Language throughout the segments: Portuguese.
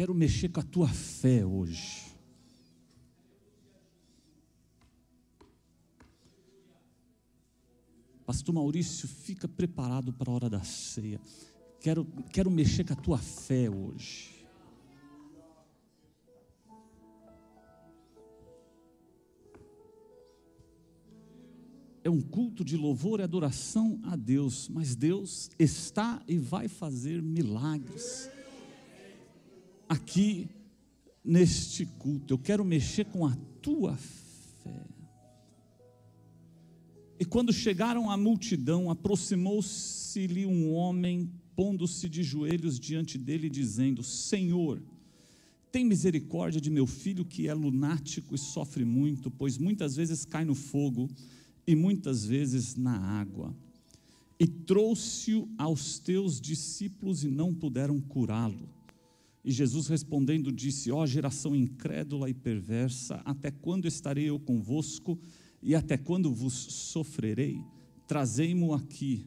quero mexer com a tua fé hoje. Pastor Maurício, fica preparado para a hora da ceia. Quero, quero mexer com a tua fé hoje. É um culto de louvor e adoração a Deus, mas Deus está e vai fazer milagres aqui neste culto. Eu quero mexer com a tua fé. E quando chegaram à multidão, aproximou-se-lhe um homem, pondo-se de joelhos diante dele, dizendo: Senhor, tem misericórdia de meu filho que é lunático e sofre muito, pois muitas vezes cai no fogo e muitas vezes na água. E trouxe-o aos teus discípulos e não puderam curá-lo. E Jesus respondendo disse: Ó oh, geração incrédula e perversa, até quando estarei eu convosco e até quando vos sofrerei? Trazei-mo aqui.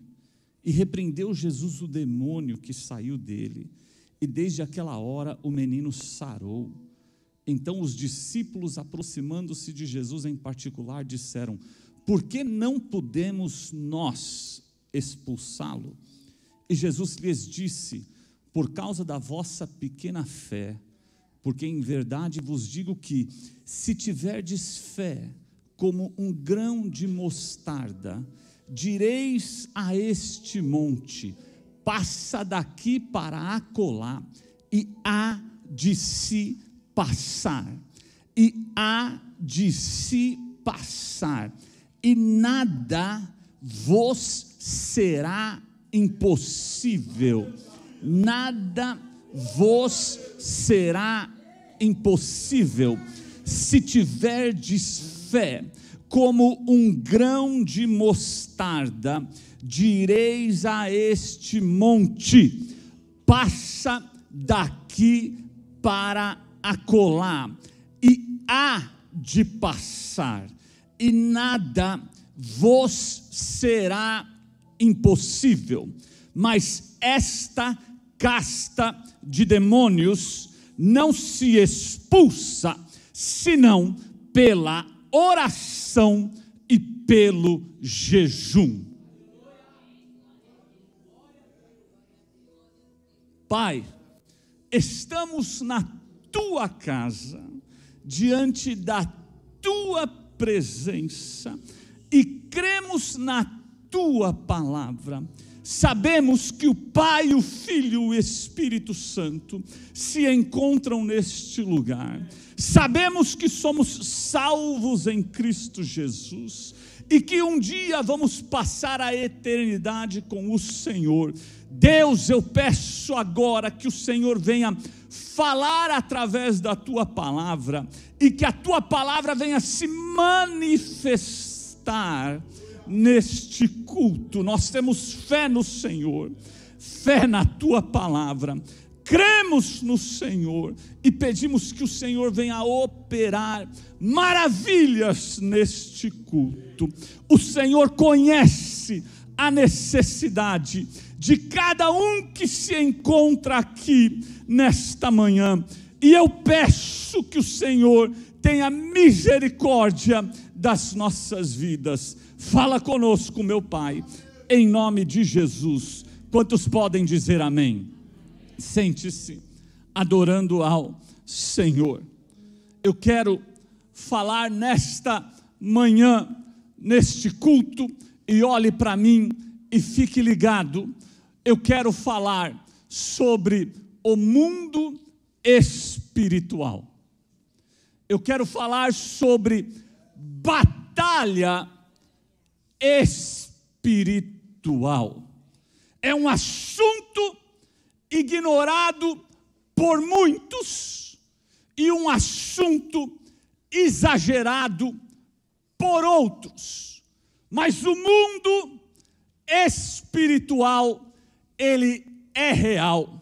E repreendeu Jesus o demônio que saiu dele. E desde aquela hora o menino sarou. Então os discípulos, aproximando-se de Jesus em particular, disseram: Por que não podemos nós expulsá-lo? E Jesus lhes disse: por causa da vossa pequena fé, porque em verdade vos digo que, se tiverdes fé como um grão de mostarda, direis a este monte: passa daqui para acolá, e há de se passar, e há de se passar, e nada vos será impossível nada vos será impossível, se tiverdes fé, como um grão de mostarda, direis a este monte: passa daqui para acolá, e há de passar, e nada vos será impossível. Mas esta casta de demônios não se expulsa senão pela oração e pelo jejum. Pai, estamos na tua casa, diante da tua presença e cremos na tua palavra sabemos que o Pai, o Filho e o Espírito Santo se encontram neste lugar. Sabemos que somos salvos em Cristo Jesus e que um dia vamos passar a eternidade com o Senhor. Deus, eu peço agora que o Senhor venha falar através da tua palavra e que a tua palavra venha se manifestar neste culto. Nós temos fé no Senhor, fé na tua palavra. Cremos no Senhor e pedimos que o Senhor venha operar maravilhas neste culto. O Senhor conhece a necessidade de cada um que se encontra aqui nesta manhã. E eu peço que o Senhor tenha misericórdia das nossas vidas Fala conosco, meu Pai, em nome de Jesus. Quantos podem dizer amém? Sente-se adorando ao Senhor. Eu quero falar nesta manhã, neste culto, e olhe para mim e fique ligado. Eu quero falar sobre o mundo espiritual. Eu quero falar sobre batalha espiritual. É um assunto ignorado por muitos e um assunto exagerado por outros. Mas o mundo espiritual, ele é real.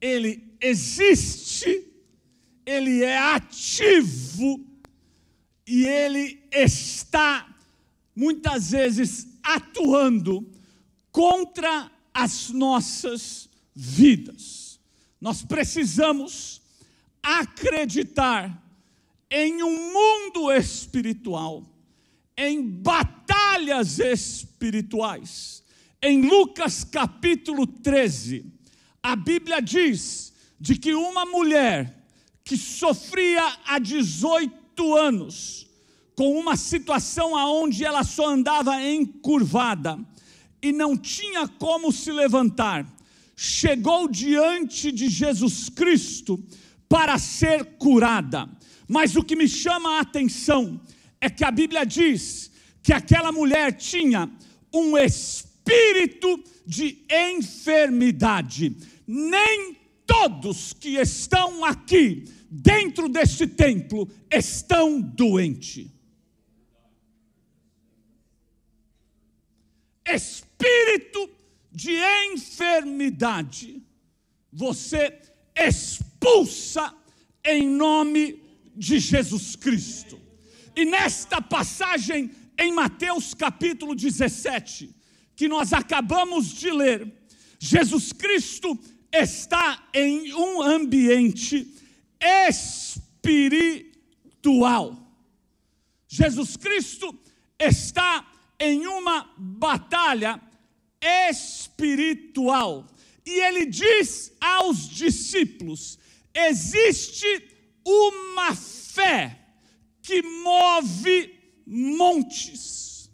Ele existe, ele é ativo e ele está muitas vezes atuando contra as nossas vidas. Nós precisamos acreditar em um mundo espiritual, em batalhas espirituais. Em Lucas capítulo 13, a Bíblia diz de que uma mulher que sofria há 18 anos com uma situação aonde ela só andava encurvada e não tinha como se levantar, chegou diante de Jesus Cristo para ser curada. Mas o que me chama a atenção é que a Bíblia diz que aquela mulher tinha um espírito de enfermidade. Nem todos que estão aqui dentro deste templo estão doentes. espírito de enfermidade, você expulsa em nome de Jesus Cristo. E nesta passagem em Mateus capítulo 17, que nós acabamos de ler, Jesus Cristo está em um ambiente espiritual. Jesus Cristo está em uma batalha espiritual. E ele diz aos discípulos: existe uma fé que move montes.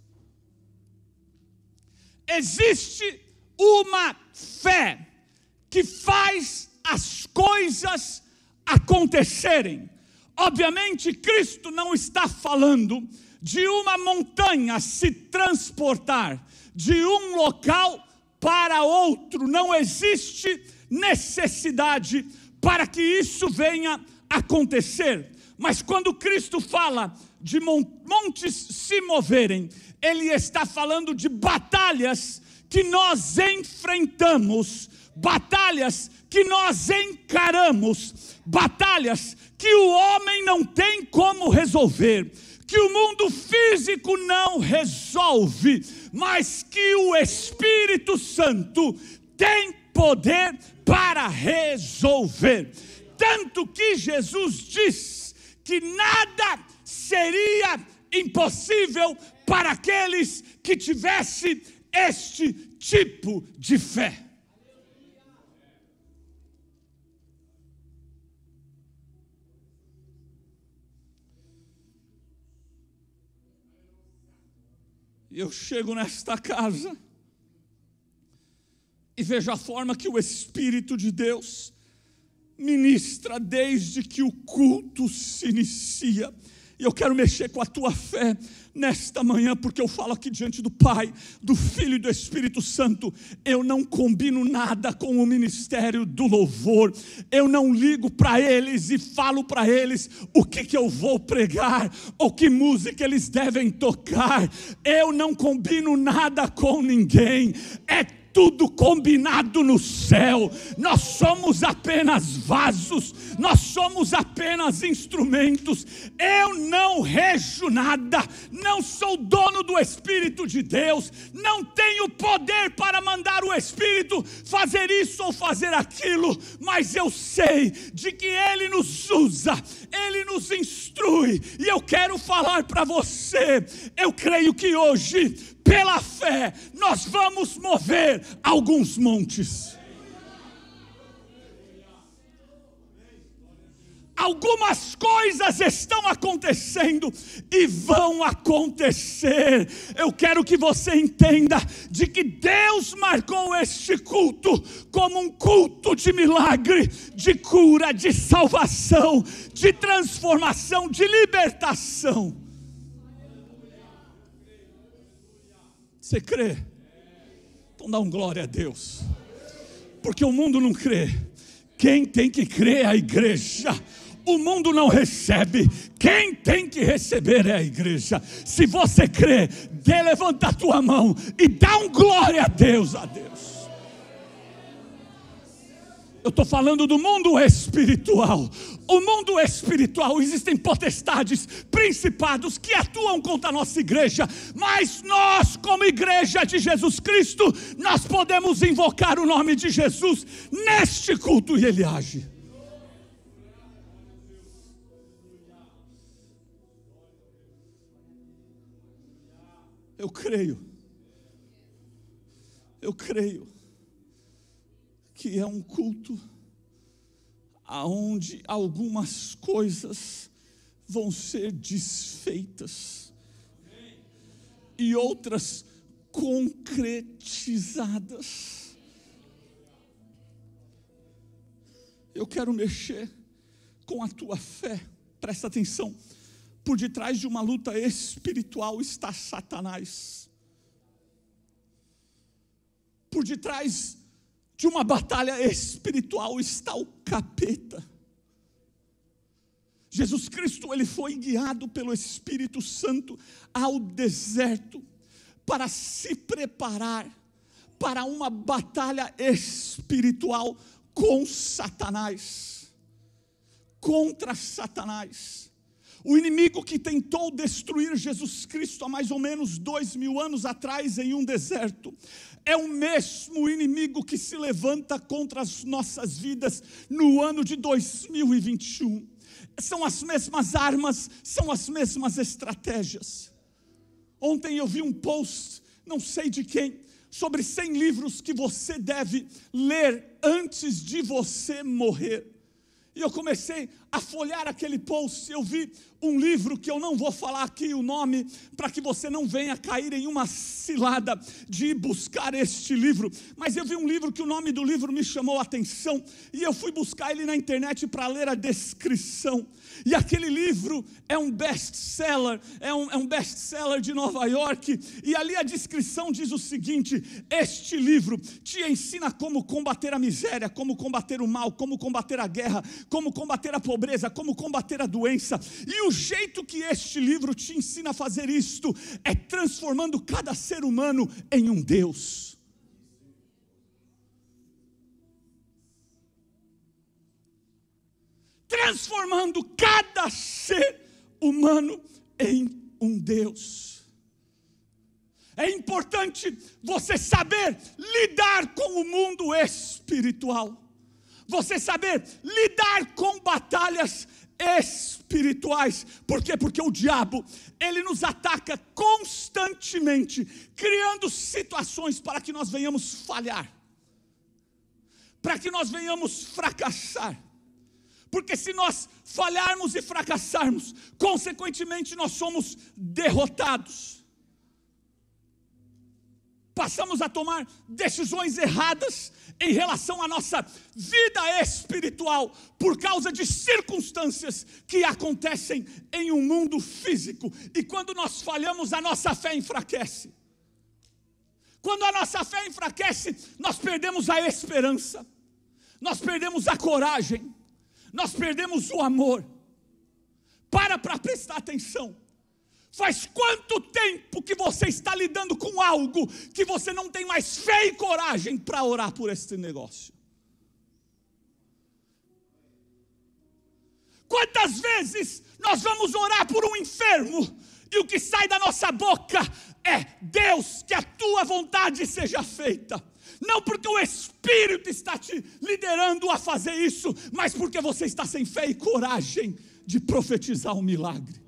Existe uma fé que faz as coisas acontecerem. Obviamente, Cristo não está falando de uma montanha se transportar de um local para outro. Não existe necessidade para que isso venha acontecer. Mas quando Cristo fala de montes se moverem, ele está falando de batalhas que nós enfrentamos, batalhas que nós encaramos, batalhas que o homem não tem como resolver que o mundo físico não resolve, mas que o Espírito Santo tem poder para resolver. Tanto que Jesus diz que nada seria impossível para aqueles que tivessem este tipo de fé. eu chego nesta casa e vejo a forma que o Espírito de Deus ministra desde que o culto se inicia e eu quero mexer com a tua fé nesta manhã, porque eu falo aqui diante do Pai, do Filho e do Espírito Santo. Eu não combino nada com o ministério do louvor. Eu não ligo para eles e falo para eles o que, que eu vou pregar ou que música eles devem tocar. Eu não combino nada com ninguém. É tudo combinado no céu, nós somos apenas vasos, nós somos apenas instrumentos. Eu não rejo nada, não sou dono do Espírito de Deus, não tenho poder para mandar o Espírito fazer isso ou fazer aquilo, mas eu sei de que Ele nos usa, Ele nos instrui, e eu quero falar para você, eu creio que hoje pela fé, nós vamos mover alguns montes. Algumas coisas estão acontecendo e vão acontecer. Eu quero que você entenda de que Deus marcou este culto como um culto de milagre, de cura, de salvação, de transformação, de libertação. Você crê? Então dá um glória a Deus. Porque o mundo não crê. Quem tem que crer é a igreja. O mundo não recebe, quem tem que receber é a igreja. Se você crê, dê, levanta a tua mão e dá um glória a Deus, a Deus. Eu estou falando do mundo espiritual. O mundo espiritual existem potestades, principados que atuam contra a nossa igreja, mas nós, como igreja de Jesus Cristo, nós podemos invocar o nome de Jesus neste culto e ele age. Eu creio. Eu creio que é um culto aonde algumas coisas vão ser desfeitas e outras concretizadas. Eu quero mexer com a tua fé, presta atenção. Por detrás de uma luta espiritual está Satanás. Por detrás de uma batalha espiritual está o capeta. Jesus Cristo ele foi guiado pelo Espírito Santo ao deserto para se preparar para uma batalha espiritual com Satanás. Contra Satanás. O inimigo que tentou destruir Jesus Cristo há mais ou menos dois mil anos atrás em um deserto, é o mesmo inimigo que se levanta contra as nossas vidas no ano de 2021. São as mesmas armas, são as mesmas estratégias. Ontem eu vi um post, não sei de quem, sobre 100 livros que você deve ler antes de você morrer. E eu comecei a folhear aquele post, eu vi um livro que eu não vou falar aqui o nome, para que você não venha cair em uma cilada de ir buscar este livro. Mas eu vi um livro que o nome do livro me chamou a atenção e eu fui buscar ele na internet para ler a descrição. E aquele livro é um best-seller, é um, é um best-seller de Nova York. E ali a descrição diz o seguinte: Este livro te ensina como combater a miséria, como combater o mal, como combater a guerra, como combater a pobreza pobreza, como combater a doença. E o jeito que este livro te ensina a fazer isto é transformando cada ser humano em um Deus. Transformando cada ser humano em um Deus. É importante você saber lidar com o mundo espiritual você saber lidar com batalhas espirituais. Por quê? Porque o diabo, ele nos ataca constantemente, criando situações para que nós venhamos falhar, para que nós venhamos fracassar. Porque se nós falharmos e fracassarmos, consequentemente nós somos derrotados passamos a tomar decisões erradas em relação à nossa vida espiritual por causa de circunstâncias que acontecem em um mundo físico. E quando nós falhamos, a nossa fé enfraquece. Quando a nossa fé enfraquece, nós perdemos a esperança, nós perdemos a coragem, nós perdemos o amor. Para para prestar atenção. Faz quanto tempo que você está lidando com algo que você não tem mais fé e coragem para orar por este negócio? Quantas vezes nós vamos orar por um enfermo e o que sai da nossa boca é: Deus, que a tua vontade seja feita. Não porque o Espírito está te liderando a fazer isso, mas porque você está sem fé e coragem de profetizar um milagre.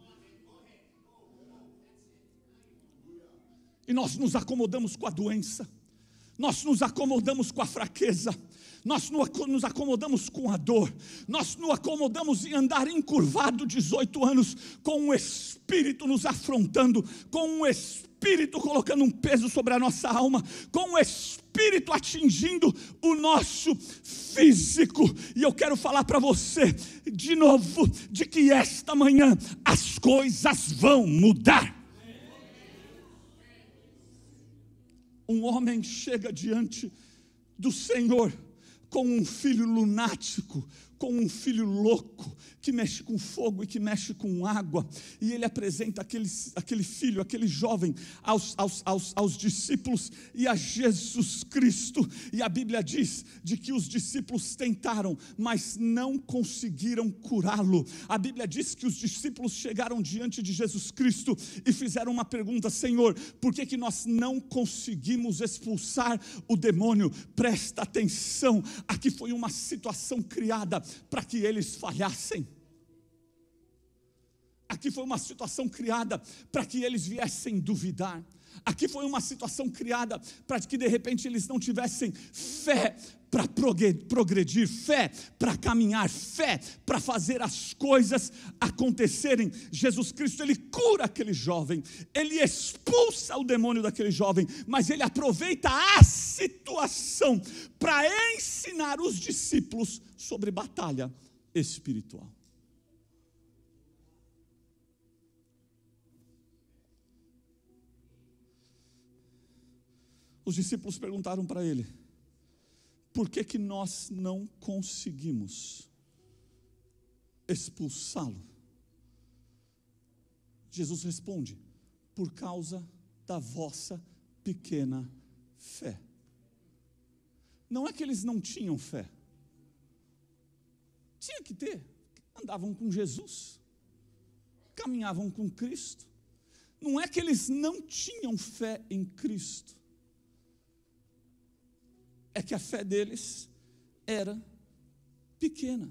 E nós nos acomodamos com a doença, nós nos acomodamos com a fraqueza, nós nos acomodamos com a dor, nós nos acomodamos em andar encurvado 18 anos, com o Espírito nos afrontando, com o Espírito colocando um peso sobre a nossa alma, com o Espírito atingindo o nosso físico. E eu quero falar para você de novo de que esta manhã as coisas vão mudar. um homem chega diante do Senhor com um filho lunático, com um filho louco que mexe com fogo e que mexe com água, e ele apresenta aquele, aquele filho, aquele jovem, aos, aos, aos, aos discípulos e a Jesus Cristo. E a Bíblia diz de que os discípulos tentaram, mas não conseguiram curá-lo. A Bíblia diz que os discípulos chegaram diante de Jesus Cristo e fizeram uma pergunta: Senhor, por que, que nós não conseguimos expulsar o demônio? Presta atenção, aqui foi uma situação criada para que eles falhassem. Aqui foi uma situação criada para que eles viessem duvidar. Aqui foi uma situação criada para que de repente eles não tivessem fé progredir, fé para caminhar, fé para fazer as coisas acontecerem. Jesus Cristo, ele cura aquele jovem, ele expulsa o demônio daquele jovem, mas ele aproveita a situação para ensinar os discípulos sobre batalha espiritual. Os discípulos perguntaram para ele: por que, que nós não conseguimos expulsá-lo? Jesus responde: por causa da vossa pequena fé. Não é que eles não tinham fé, tinha que ter, andavam com Jesus, caminhavam com Cristo. Não é que eles não tinham fé em Cristo, é que a fé deles era pequena.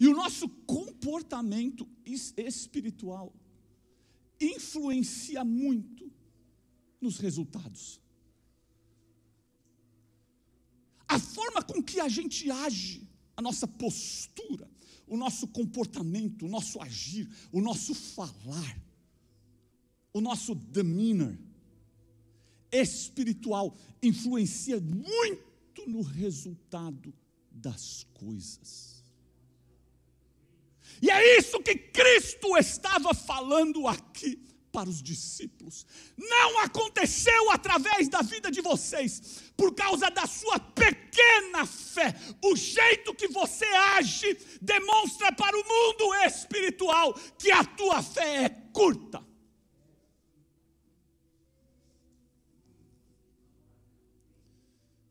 E o nosso comportamento espiritual influencia muito nos resultados. A forma com que a gente age, a nossa postura, o nosso comportamento, o nosso agir, o nosso falar, o nosso demeanor espiritual influencia muito no resultado das coisas. E é isso que Cristo estava falando aqui para os discípulos. Não aconteceu através da vida de vocês, por causa da sua pequena fé. O jeito que você age demonstra para o mundo espiritual que a tua fé é curta.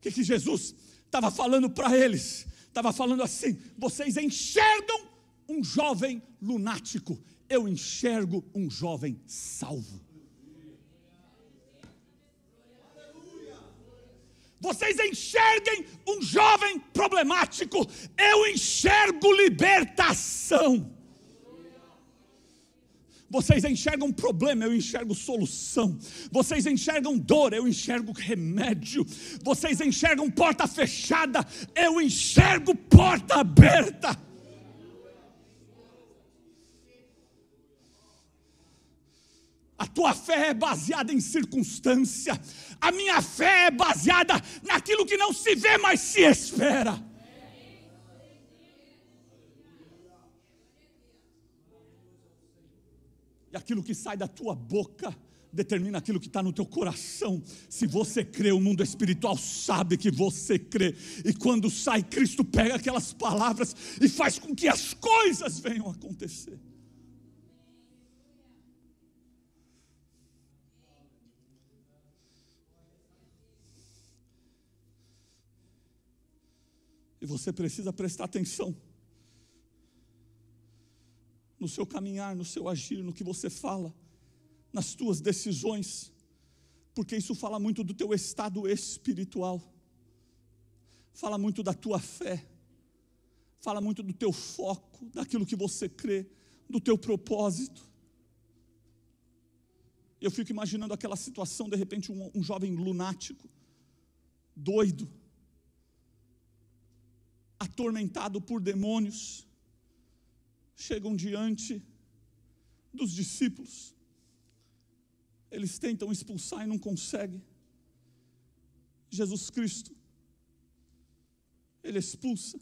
O que, que Jesus estava falando para eles? Estava falando assim: vocês enxergam um jovem lunático, eu enxergo um jovem salvo. Vocês enxerguem um jovem problemático, eu enxergo libertação. Vocês enxergam problema, eu enxergo solução. Vocês enxergam dor, eu enxergo remédio. Vocês enxergam porta fechada, eu enxergo porta aberta. A tua fé é baseada em circunstância. A minha fé é baseada naquilo que não se vê, mas se espera. E aquilo que sai da tua boca determina aquilo que está no teu coração. Se você crê, o mundo espiritual sabe que você crê. E quando sai, Cristo pega aquelas palavras e faz com que as coisas venham a acontecer. E você precisa prestar atenção no seu caminhar, no seu agir, no que você fala, nas tuas decisões, porque isso fala muito do teu estado espiritual, fala muito da tua fé, fala muito do teu foco, daquilo que você crê, do teu propósito. Eu fico imaginando aquela situação, de repente, um, um jovem lunático, doido, atormentado por demônios, chegam diante dos discípulos. Eles tentam expulsar e não conseguem. Jesus Cristo, ele expulsa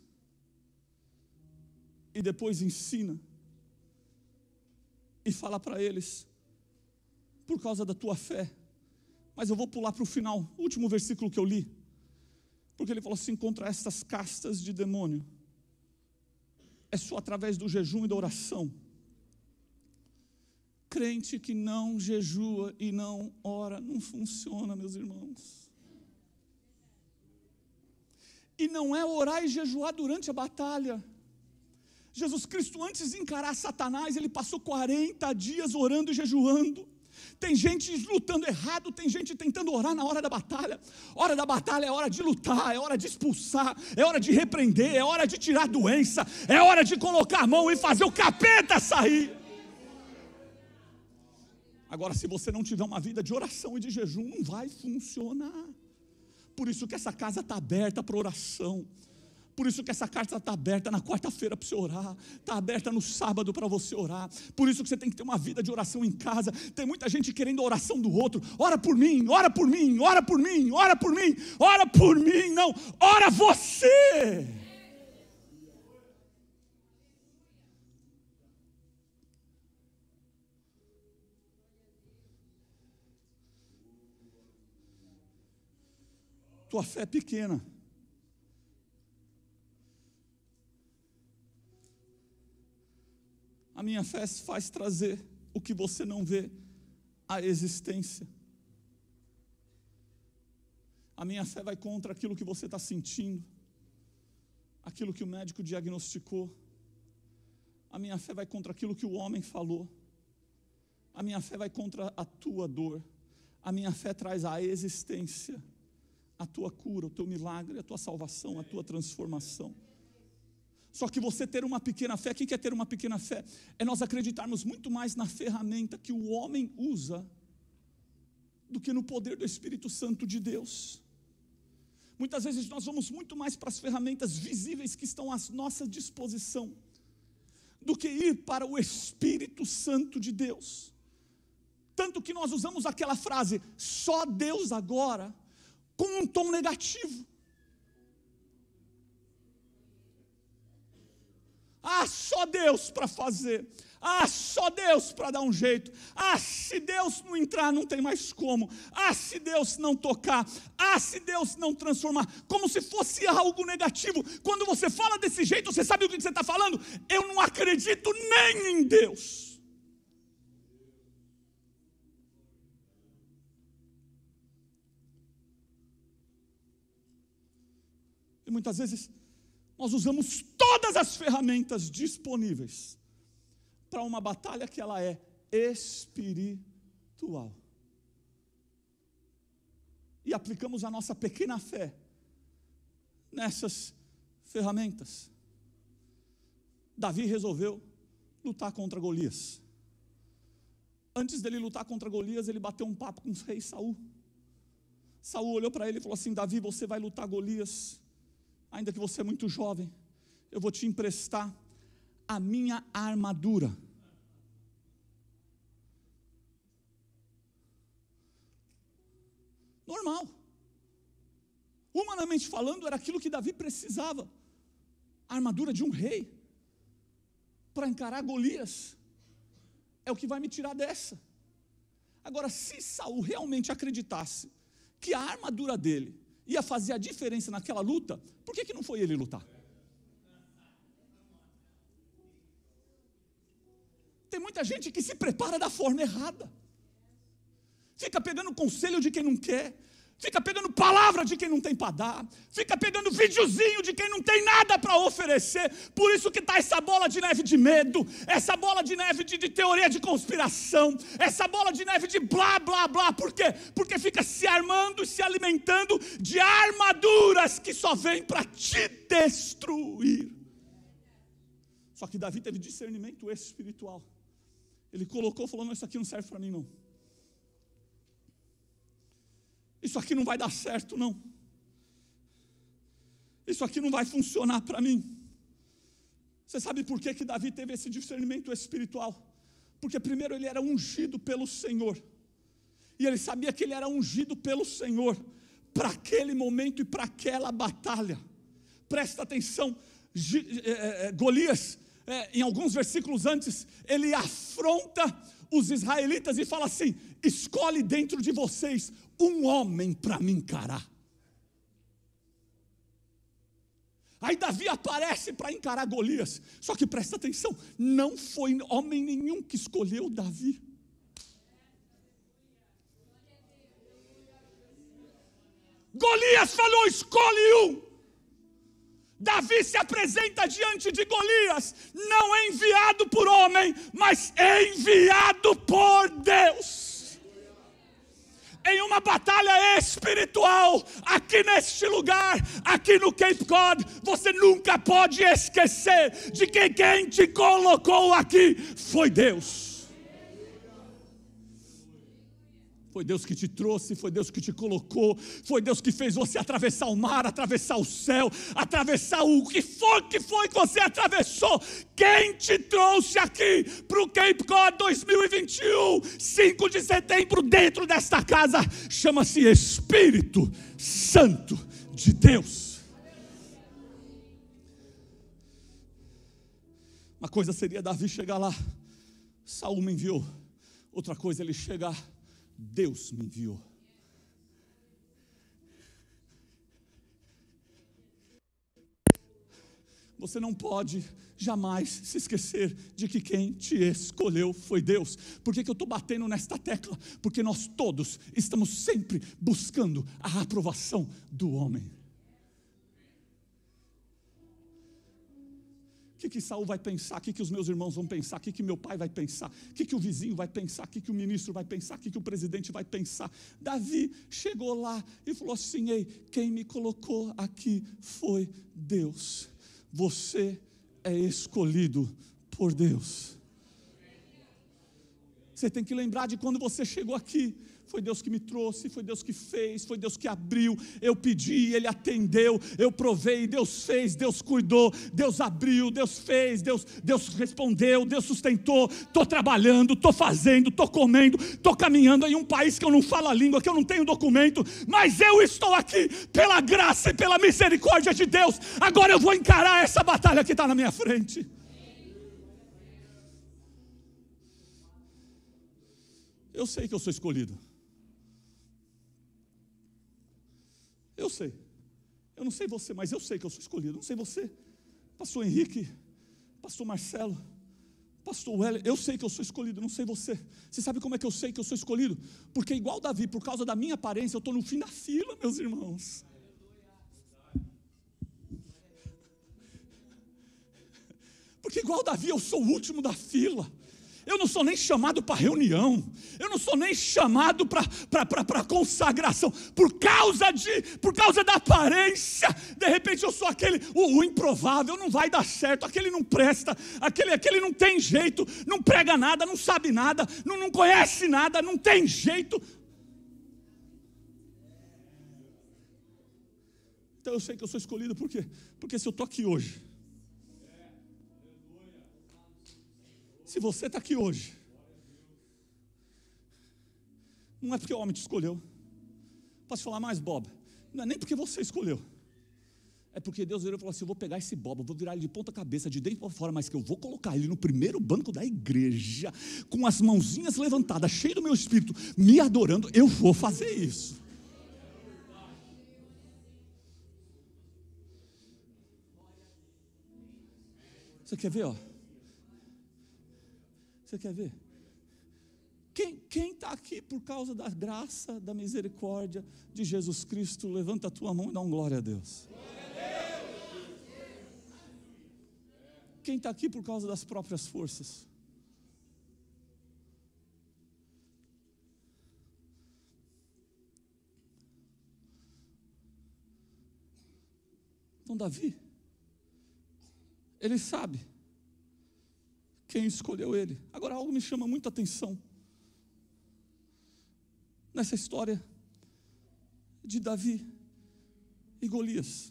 e depois ensina e fala para eles, por causa da tua fé. Mas eu vou pular para o final, último versículo que eu li, porque ele falou assim: contra estas castas de demônio é só através do jejum e da oração. Crente que não jejua e não ora não funciona, meus irmãos. E não é orar e jejuar durante a batalha. Jesus Cristo, antes de encarar Satanás, ele passou 40 dias orando e jejuando. Tem gente lutando errado, tem gente tentando orar na hora da batalha. Hora da batalha é hora de lutar, é hora de expulsar, é hora de repreender, é hora de tirar doença, é hora de colocar a mão e fazer o capeta sair. Agora, se você não tiver uma vida de oração e de jejum, não vai funcionar. Por isso que essa casa está aberta para oração. Por isso que essa carta está aberta na quarta-feira para você orar, está aberta no sábado para você orar. Por isso que você tem que ter uma vida de oração em casa. Tem muita gente querendo a oração do outro. Ora por mim, ora por mim, ora por mim, ora por mim, ora por mim. Não, ora você. Tua fé é pequena. A minha fé faz trazer o que você não vê à existência. A minha fé vai contra aquilo que você está sentindo, aquilo que o médico diagnosticou. A minha fé vai contra aquilo que o homem falou. A minha fé vai contra a tua dor. A minha fé traz à existência a tua cura, o teu milagre, a tua salvação, a tua transformação. Só que você ter uma pequena fé, o que é ter uma pequena fé? É nós acreditarmos muito mais na ferramenta que o homem usa do que no poder do Espírito Santo de Deus. Muitas vezes nós vamos muito mais para as ferramentas visíveis que estão à nossa disposição do que ir para o Espírito Santo de Deus. Tanto que nós usamos aquela frase, só Deus agora, com um tom negativo. Ah, só Deus para fazer. Ah, só Deus para dar um jeito. Ah, se Deus não entrar, não tem mais como. Ah, se Deus não tocar. Ah, se Deus não transformar. Como se fosse algo negativo. Quando você fala desse jeito, você sabe o que você está falando? Eu não acredito nem em Deus. E muitas vezes nós usamos todas as ferramentas disponíveis para uma batalha que ela é espiritual. E aplicamos a nossa pequena fé nessas ferramentas. Davi resolveu lutar contra Golias. Antes dele lutar contra Golias, ele bateu um papo com o rei Saul. Saul olhou para ele e falou assim: Davi, você vai lutar Golias ainda que você é muito jovem, eu vou te emprestar a minha armadura. Normal. Humanamente falando, era aquilo que Davi precisava. A armadura de um rei para encarar Golias. É o que vai me tirar dessa. Agora, se Saul realmente acreditasse que a armadura dele ia fazer a diferença naquela luta, por que, que não foi ele lutar? Tem muita gente que se prepara da forma errada, fica pegando conselho de quem não quer, fica pegando palavra de quem não tem para dar, fica pegando videozinho de quem não tem nada para oferecer. Por isso que está essa bola de neve de medo, essa bola de neve de, de, teoria de conspiração, essa bola de neve de blá blá blá. Por quê? Porque fica se armando, se alimentando de armaduras que só vêm para te destruir. Só que Davi teve discernimento espiritual. Ele colocou, falou: não, isso aqui não serve para mim, não. Isso aqui não vai dar certo, não. Isso aqui não vai funcionar para mim. Você sabe por que, que Davi teve esse discernimento espiritual? Porque, primeiro, ele era ungido pelo Senhor. E ele sabia que ele era ungido pelo Senhor para aquele momento e para aquela batalha. Presta atenção, eh, eh, eh, Golias, em alguns versículos antes, ele afronta os israelitas e fala assim: escolhe dentro de vocês um homem para me encarar. Aí Davi aparece para encarar Golias. Só que presta atenção, não foi homem nenhum que escolheu Davi. Golias falou: escolhe um. Davi se apresenta diante de Golias, não é enviado por homem, mas é enviado por Deus em uma batalha espiritual, aqui neste lugar, aqui no Cape Cod, você nunca pode esquecer de que quem te colocou aqui foi Deus. Foi Deus que te trouxe, foi Deus que te colocou, foi Deus que fez você atravessar o mar, atravessar o céu, atravessar o que foi que foi que você atravessou. Quem te trouxe aqui para o Cape Cod 2021, 5 de setembro, dentro desta casa, chama-se Espírito Santo de Deus. Uma coisa seria Davi chegar lá, Saúl me enviou. Outra coisa ele chegar Deus me enviou. Você não pode jamais se esquecer de que quem te escolheu foi Deus. Por que, que eu estou batendo nesta tecla? Porque nós todos estamos sempre buscando a aprovação do homem. que, que Saul vai pensar? O que, que os meus irmãos vão pensar? O que, que meu pai vai pensar? O que, que o vizinho vai pensar? O que, que o ministro vai pensar? O que, que o presidente vai pensar? Davi chegou lá e falou assim: Ei, quem me colocou aqui foi Deus. Você é escolhido por Deus. Você tem que lembrar de quando você chegou aqui. Foi Deus que me trouxe, foi Deus que fez, foi Deus que abriu. Eu pedi, Ele atendeu, eu provei, Deus fez, Deus cuidou, Deus abriu, Deus fez, Deus, Deus respondeu, Deus sustentou. Estou trabalhando, estou fazendo, estou comendo, estou caminhando em um país que eu não falo a língua, que eu não tenho documento, mas eu estou aqui pela graça e pela misericórdia de Deus. Agora eu vou encarar essa batalha que está na minha frente. Eu sei que eu sou escolhido. Eu sei. Eu não sei você, mas eu sei que eu sou escolhido. Eu não sei você. Pastor Henrique, pastor Marcelo, pastor Weller, eu sei que eu sou escolhido, não sei você. Você sabe como é que eu sei que eu sou escolhido? Porque igual Davi, por causa da minha aparência, eu estou no fim da fila, meus irmãos. Porque igual Davi, eu sou o último da fila. Eu não sou nem chamado para reunião. Eu não sou nem chamado para consagração. Por causa de, por causa da aparência. De repente eu sou aquele, o, o, improvável, não vai dar certo, aquele não presta, aquele, aquele não tem jeito, não prega nada, não sabe nada, não, não conhece nada, não tem jeito. Então eu sei que eu sou escolhido por quê? Porque se eu estou aqui hoje Se você está aqui hoje, não é porque o homem te escolheu. Posso falar mais, Bob? Não é nem porque você escolheu. É porque Deus virou e falou assim: eu vou pegar esse bobo, vou virar ele de ponta cabeça, de dentro para fora, mas que eu vou colocar ele no primeiro banco da igreja, com as mãozinhas levantadas, cheio do meu espírito, me adorando, eu vou fazer isso. Você quer ver, ó? Você quer ver? Quem está aqui por causa da graça, da misericórdia de Jesus Cristo, levanta a tua mão e dá um glória a Deus. Quem está aqui por causa das próprias forças? Então, Davi, ele sabe quem escolheu ele. Agora, algo me chama muita atenção nessa história de Davi e Golias.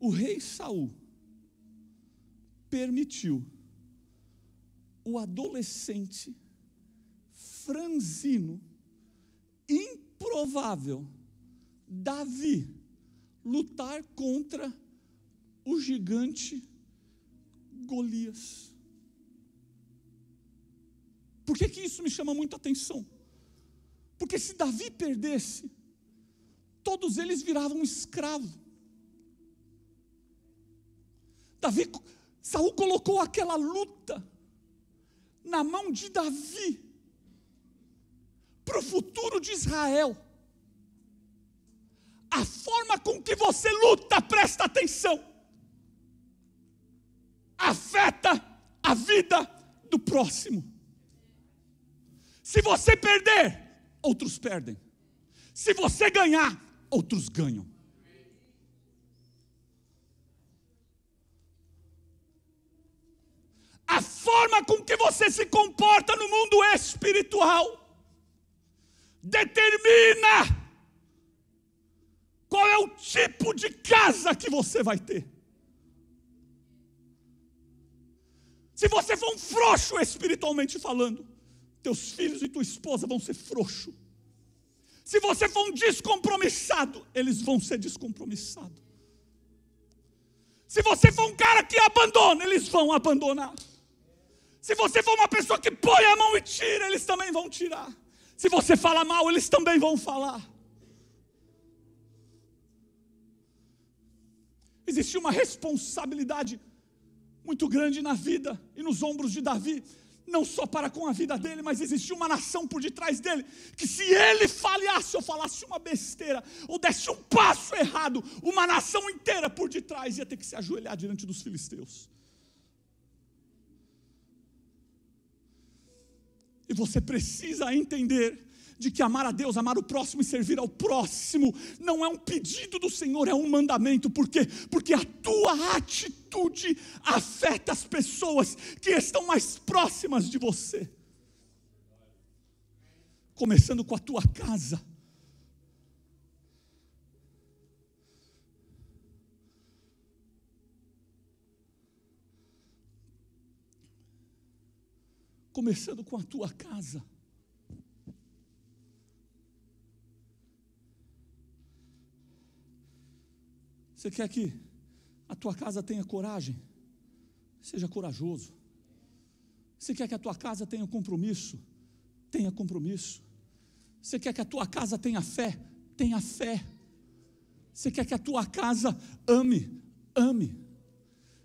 O rei Saul permitiu o adolescente franzino, improvável, Davi, lutar contra o gigante Golias. Por que, que isso me chama muita atenção? Porque se Davi perdesse, todos eles viravam escravo. Davi, Saul colocou aquela luta na mão de Davi para o futuro de Israel. A forma com que você luta, presta atenção, afeta a vida do próximo. Se você perder, outros perdem. Se você ganhar, outros ganham. A forma com que você se comporta no mundo espiritual determina qual é o tipo de casa que você vai ter. Se você for um frouxo espiritualmente falando, teus filhos e tua esposa vão ser frouxos. Se você for um descompromissado, eles vão ser descompromissados. Se você for um cara que abandona, eles vão abandonar. Se você for uma pessoa que põe a mão e tira, eles também vão tirar. Se você fala mal, eles também vão falar. Existia uma responsabilidade muito grande na vida e nos ombros de Davi não só para com a vida dele, mas existia uma nação por detrás dele, que se ele falhasse ou falasse uma besteira, ou desse um passo errado, uma nação inteira por detrás ia ter que se ajoelhar diante dos filisteus. E você precisa entender de que amar a Deus, amar o próximo e servir ao próximo não é um pedido do Senhor, é um mandamento. Por quê? Porque a tua atitude afeta as pessoas que estão mais próximas de você. Começando com a tua casa. começando com a tua casa. Você quer que a tua casa tenha coragem? Seja corajoso. Você quer que a tua casa tenha compromisso? Tenha compromisso. Você quer que a tua casa tenha fé? Tenha fé. Você quer que a tua casa ame? Ame.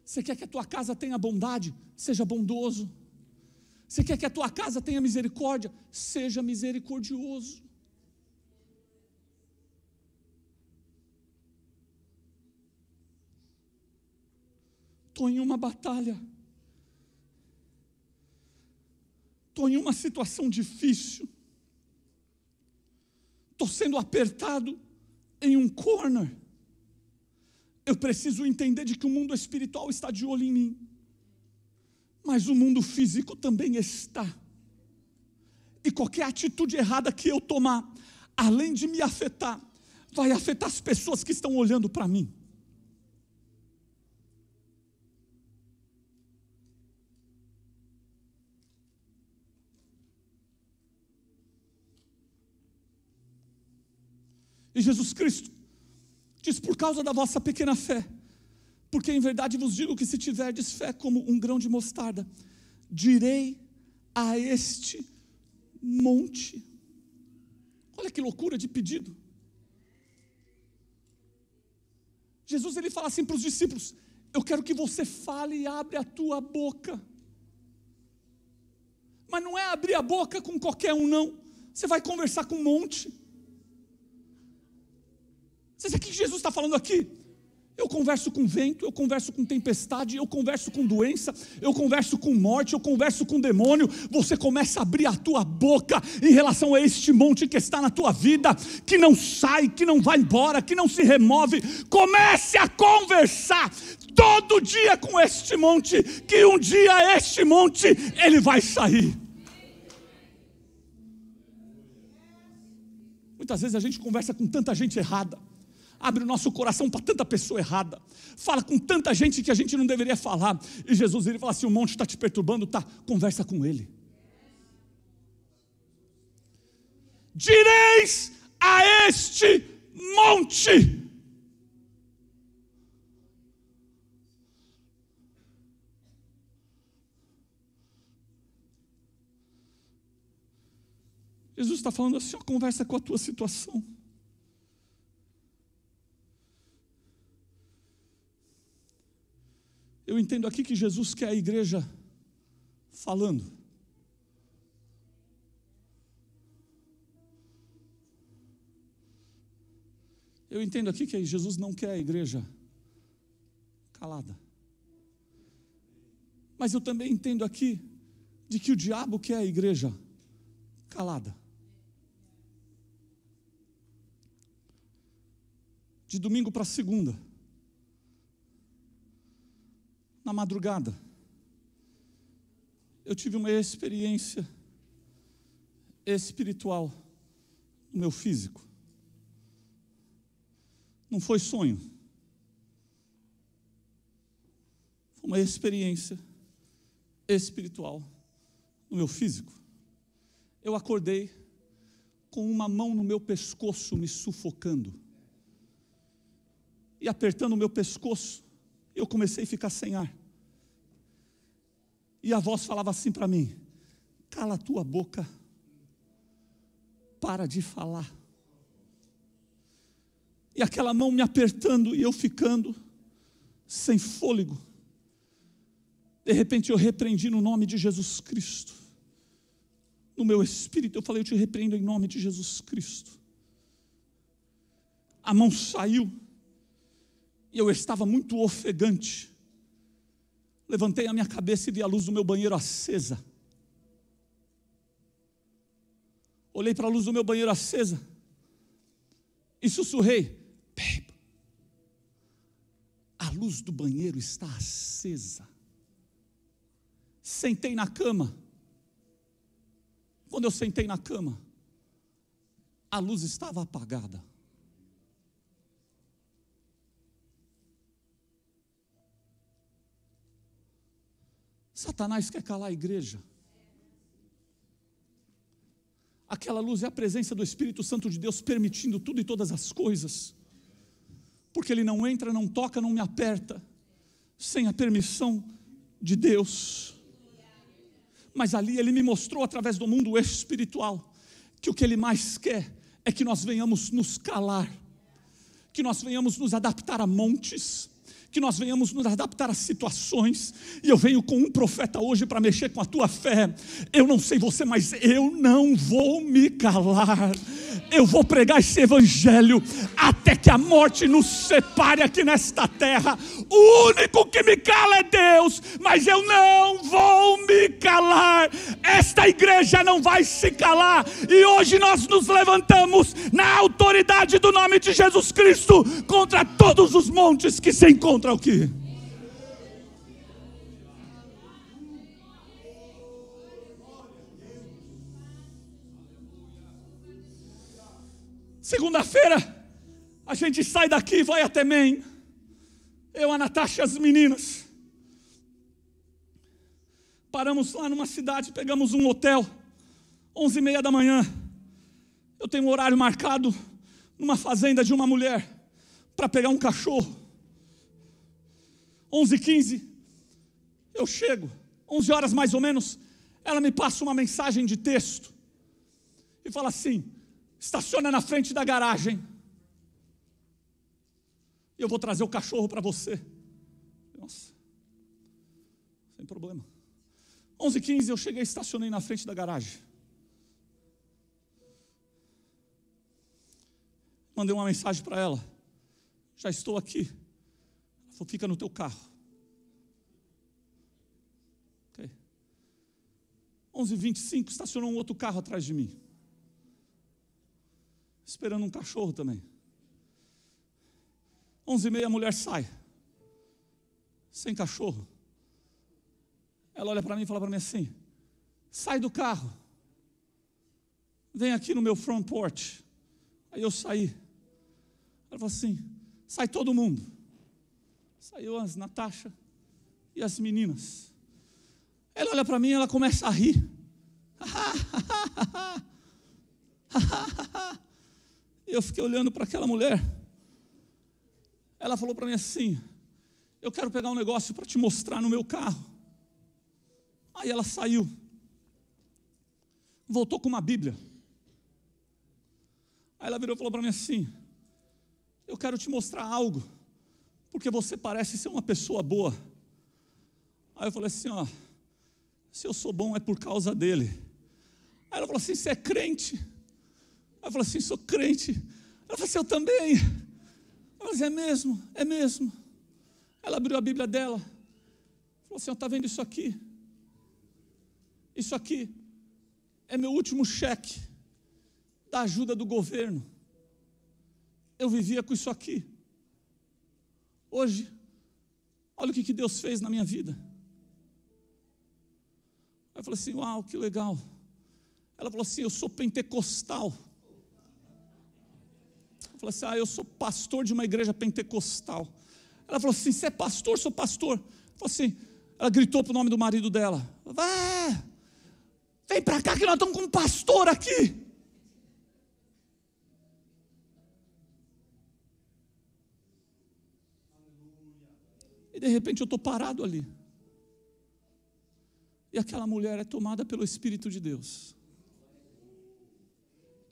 Você quer que a tua casa tenha bondade? Seja bondoso. Você quer que a tua casa tenha misericórdia? Seja misericordioso. Estou em uma batalha. Estou em uma situação difícil. Estou sendo apertado em um corner. Eu preciso entender de que o mundo espiritual está de olho em mim. Mas o mundo físico também está. E qualquer atitude errada que eu tomar, além de me afetar, vai afetar as pessoas que estão olhando para mim. E Jesus Cristo diz: Por causa da vossa pequena fé, porque em verdade vos digo que se tiverdes fé como um grão de mostarda, direi a este monte. Olha que loucura de pedido. Jesus ele fala assim para os discípulos: Eu quero que você fale e abre a tua boca. Mas não é abrir a boca com qualquer um, não. Você vai conversar com um monte. Você sabe o que Jesus está falando aqui? Eu converso com vento, eu converso com tempestade, eu converso com doença, eu converso com morte, eu converso com demônio. Você começa a abrir a tua boca em relação a este monte que está na tua vida, que não sai, que não vai embora, que não se remove. Comece a conversar todo dia com este monte, que um dia este monte ele vai sair. Muitas vezes a gente conversa com tanta gente errada abre o nosso coração para tanta pessoa errada, fala com tanta gente que a gente não deveria falar. E Jesus ele fala assim: o monte está te perturbando, tá? Conversa com ele. Direis a este monte. Jesus está falando assim: ó, conversa com a tua situação. Eu entendo aqui que Jesus quer a igreja falando. Eu entendo aqui que Jesus não quer a igreja calada. Mas eu também entendo aqui de que o diabo quer a igreja calada. De domingo para segunda na madrugada. Eu tive uma experiência espiritual no meu físico. Não foi sonho. Foi uma experiência espiritual no meu físico. Eu acordei com uma mão no meu pescoço me sufocando e apertando o meu pescoço eu comecei a ficar sem ar. E a voz falava assim para mim: cala a tua boca, para de falar. E aquela mão me apertando e eu ficando sem fôlego. De repente eu repreendi no nome de Jesus Cristo. No meu espírito eu falei: Eu te repreendo em nome de Jesus Cristo. A mão saiu e eu estava muito ofegante. Levantei a minha cabeça e vi a luz do meu banheiro acesa. Olhei para a luz do meu banheiro acesa e sussurrei: Babe, a luz do banheiro está acesa. Sentei na cama. Quando eu sentei na cama, a luz estava apagada. Satanás quer calar a igreja. Aquela luz é a presença do Espírito Santo de Deus permitindo tudo e todas as coisas. Porque ele não entra, não toca, não me aperta sem a permissão de Deus. Mas ali ele me mostrou através do mundo espiritual que o que ele mais quer é que nós venhamos nos calar, que nós venhamos nos adaptar a montes, que nós venhamos nos adaptar às situações. E eu venho com um profeta hoje para mexer com a tua fé. Eu não sei você, mas eu não vou me calar. Eu vou pregar esse evangelho até que a morte nos separe aqui nesta terra. O único que me cala é Deus, mas eu não vou me calar. Esta igreja não vai se calar. E hoje nós nos levantamos na autoridade do nome de Jesus Cristo contra todos os montes que se encontram contra o quê? Segunda-feira, a gente sai daqui e vai até Maine. Eu, a Natasha e as meninas. Paramos lá numa cidade, pegamos um hotel, onze e meia da manhã. Eu tenho um horário marcado numa fazenda de uma mulher para pegar um cachorro. 11 15 eu chego, 11 horas mais ou menos, ela me passa uma mensagem de texto e fala assim: estaciona na frente da garagem. Eu vou trazer o cachorro para você. Nossa, sem problema. 11 15 eu cheguei, estacionei na frente da garagem. Mandei uma mensagem para ela. Já estou aqui falou, fica no teu carro. Okay. 11h25, estacionou um outro carro atrás de mim. Esperando um cachorro também. 11h30 a mulher sai. Sem cachorro. Ela olha para mim e fala para mim assim: sai do carro. Vem aqui no meu front porch. Aí eu saí. Ela falou assim: sai todo mundo. Saiu as Natasha e as meninas. Ela olha para mim e ela começa a rir. eu fiquei olhando para aquela mulher. Ela falou para mim assim: Eu quero pegar um negócio para te mostrar no meu carro. Aí ela saiu. Voltou com uma Bíblia. Aí ela virou e falou para mim assim: Eu quero te mostrar algo porque você parece ser uma pessoa boa. Aí eu falei assim: ó, se eu sou bom é por causa dele. Aí ela falou assim: você é crente? Aí eu falei assim: sou crente. Ela falou assim: eu também. Ela falou, assim: é mesmo, é mesmo. Ela abriu a Bíblia dela, falou assim: está vendo isso aqui? Isso aqui é meu último cheque da ajuda do governo. Eu vivia com isso aqui. Hoje, olha o que Deus fez na minha vida. Ela falou assim: Uau, que legal. Ela falou assim: Eu sou pentecostal. Ela falou assim: Ah, eu sou pastor de uma igreja pentecostal. Ela falou assim: Você é pastor? Sou pastor. Ela falou assim: Ela gritou para o nome do marido dela: Vá, vem para cá que nós estamos com um pastor aqui. E de repente eu estou parado ali. E aquela mulher é tomada pelo Espírito de Deus.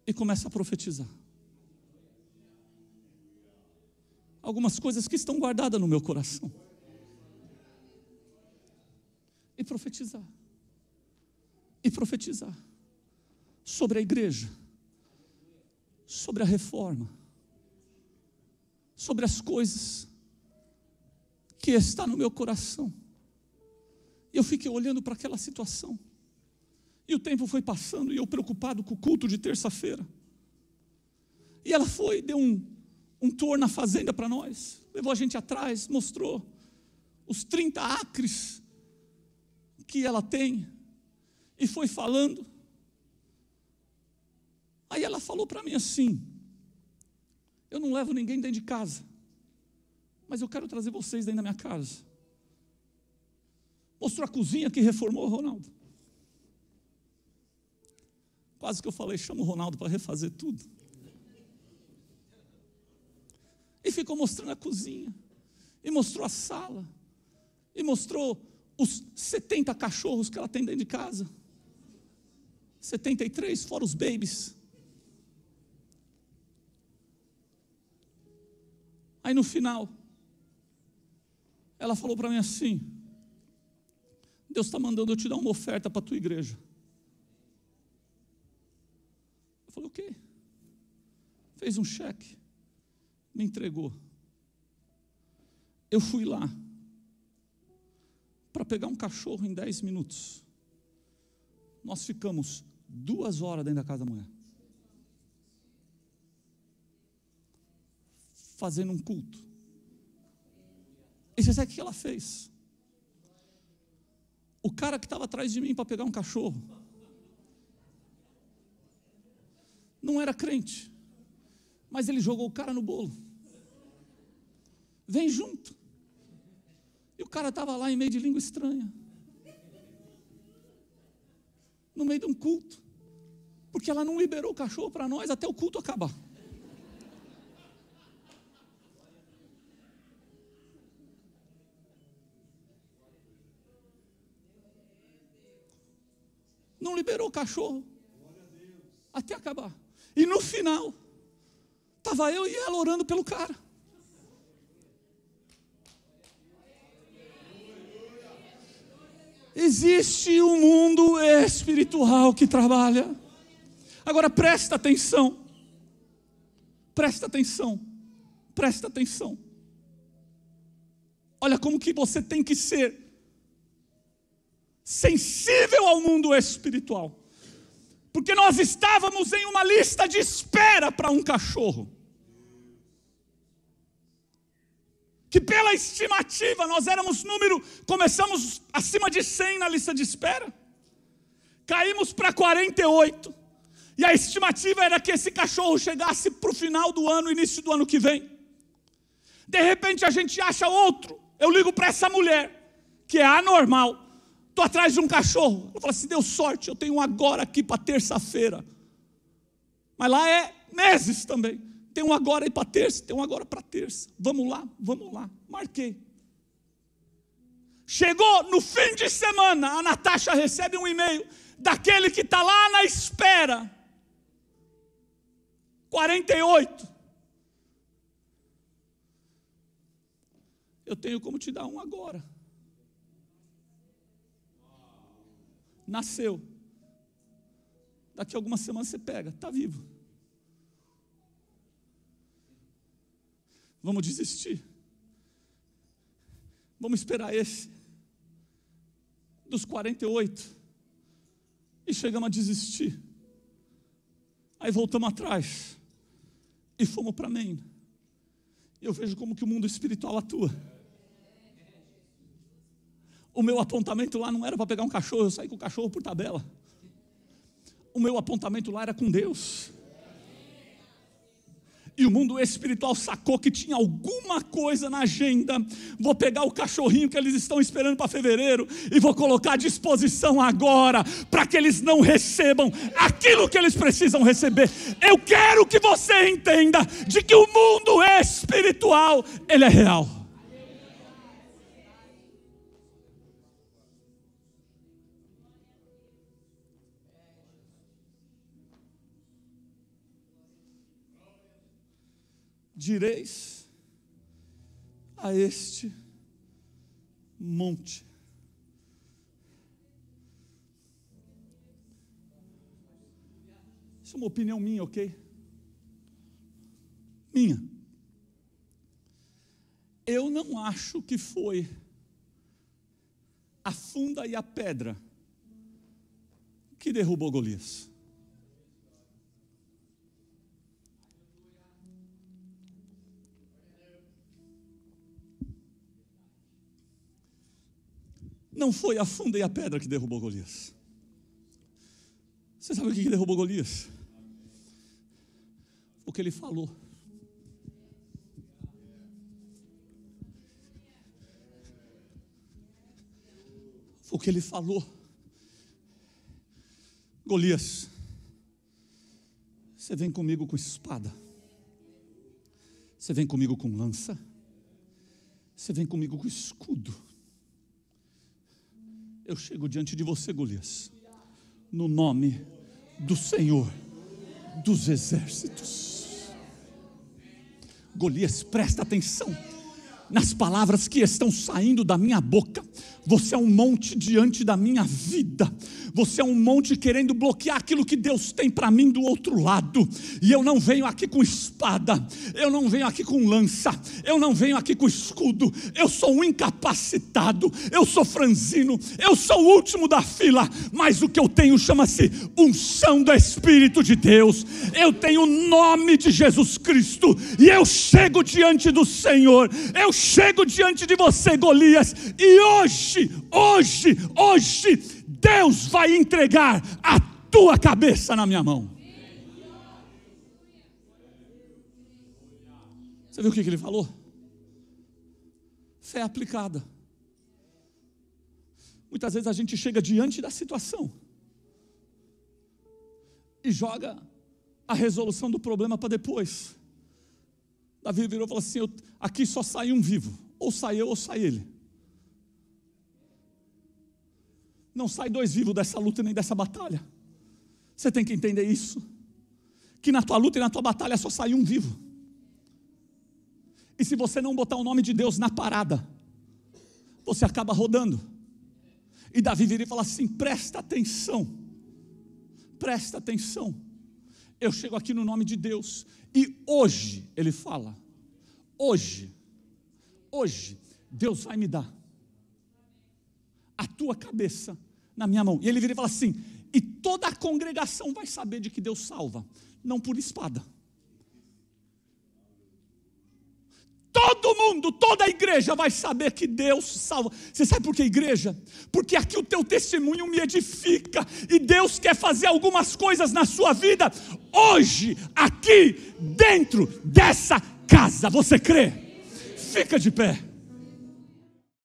E começa a profetizar. Algumas coisas que estão guardadas no meu coração. E profetizar. E profetizar. Sobre a igreja. Sobre a reforma. Sobre as coisas que está no meu coração. Eu fiquei olhando para aquela situação. E o tempo foi passando e eu preocupado com o culto de terça-feira. E ela foi, deu um, um tour na fazenda para nós, levou a gente atrás, mostrou os 30 acres que ela tem e foi falando. Aí ela falou para mim assim: Eu não levo ninguém dentro de casa. Mas eu quero trazer vocês dentro da minha casa. Mostrou a cozinha que reformou o Ronaldo. Quase que eu falei, chama o Ronaldo para refazer tudo. E ficou mostrando a cozinha. E mostrou a sala. E mostrou os 70 cachorros que ela tem dentro de casa. 73, fora os babies. Aí no final, ela falou para mim assim: Deus está mandando eu te dar uma oferta para a tua igreja. Eu falei: o quê? Fez um cheque, me entregou. Eu fui lá para pegar um cachorro em 10 minutos. Nós ficamos duas horas dentro da casa da mulher. Fazendo um culto. E você sabe o que ela fez? O cara que estava atrás de mim para pegar um cachorro não era crente, mas ele jogou o cara no bolo. Vem junto. E o cara estava lá em meio de língua estranha, no meio de um culto, porque ela não liberou o cachorro para nós até o culto acabar. liberou o cachorro. Até acabar. E no final, estava eu e ela orando pelo cara. Existe um mundo espiritual que trabalha. Agora presta atenção. Presta atenção. Presta atenção. Olha como que você tem que ser sensível ao mundo espiritual. Porque nós estávamos em uma lista de espera para um cachorro. Que pela estimativa nós éramos número, começamos acima de 100 na lista de espera. Caímos para 48. E a estimativa era que esse cachorro chegasse para o final do ano, início do ano que vem. De repente a gente acha outro. Eu ligo para essa mulher, que é anormal estou atrás de um cachorro. Ela fala assim: deu sorte, eu tenho um agora aqui para terça-feira. Mas lá é meses também. Tem um agora aí para terça, tem um agora para terça. Vamos lá, vamos lá. Marquei. Chegou no fim de semana, a Natasha recebe um e-mail daquele que está lá na espera. 48. Eu tenho como te dar um agora. nasceu. Daqui a algumas semanas você pega, está vivo. Vamos desistir. Vamos esperar esse. Dos 48. E chegamos a desistir. Aí voltamos atrás. E fomos para Maine. Eu vejo como que o mundo espiritual atua. O meu apontamento lá não era para pegar um cachorro, eu saí com o cachorro por tabela. O meu apontamento lá era com Deus. E o mundo espiritual sacou que tinha alguma coisa na agenda. Vou pegar o cachorrinho que eles estão esperando para fevereiro e vou colocar à disposição agora, para que eles não recebam aquilo que eles precisam receber. Eu quero que você entenda de que o mundo espiritual, ele é real. direis a este monte. Isso é uma opinião minha, ok? Minha. Eu não acho que foi a funda e a pedra que derrubou Golias. Não foi a funda e a pedra que derrubou Golias. Você sabe o que derrubou Golias? O que ele falou. o que ele falou. Golias, você vem comigo com espada, você vem comigo com lança, você vem comigo com escudo. Eu chego diante de você, Golias, no nome do Senhor dos Exércitos. Golias, presta atenção nas palavras que estão saindo da minha boca você é um monte diante da minha vida. Você é um monte querendo bloquear aquilo que Deus tem para mim do outro lado. E eu não venho aqui com espada, eu não venho aqui com lança, eu não venho aqui com escudo. Eu sou um incapacitado, eu sou franzino, eu sou o último da fila, mas o que eu tenho chama-se unção do Espírito de Deus. Eu tenho o nome de Jesus Cristo e eu chego diante do Senhor. Eu chego diante de você, Golias, e hoje hoje, hoje, hoje, Deus vai entregar a tua cabeça na minha mão. Você viu o que ele falou? Fé aplicada. Muitas vezes a gente chega diante da situação e joga a resolução do problema para depois. Davi virou e falou assim: eu, aqui só sai um vivo, ou sai eu ou sai ele. não sai dois vivos dessa luta nem dessa batalha. Você tem que entender isso. Que na tua luta e na tua batalha só sai um vivo. E se você não botar o nome de Deus na parada, você acaba rodando. E Davi viria e fala assim: presta atenção, presta atenção. Eu chego aqui no nome de Deus. E hoje, ele fala, hoje, hoje, Deus vai me dar a tua cabeça na minha mão. E ele vira e fala assim: e toda a congregação vai saber de que Deus salva, não por espada. Todo mundo, toda a igreja vai saber que Deus salva. Você sabe por que igreja? Porque aqui o teu testemunho me edifica e Deus quer fazer algumas coisas na sua vida hoje, aqui, dentro dessa casa. Você crê? Fica de pé.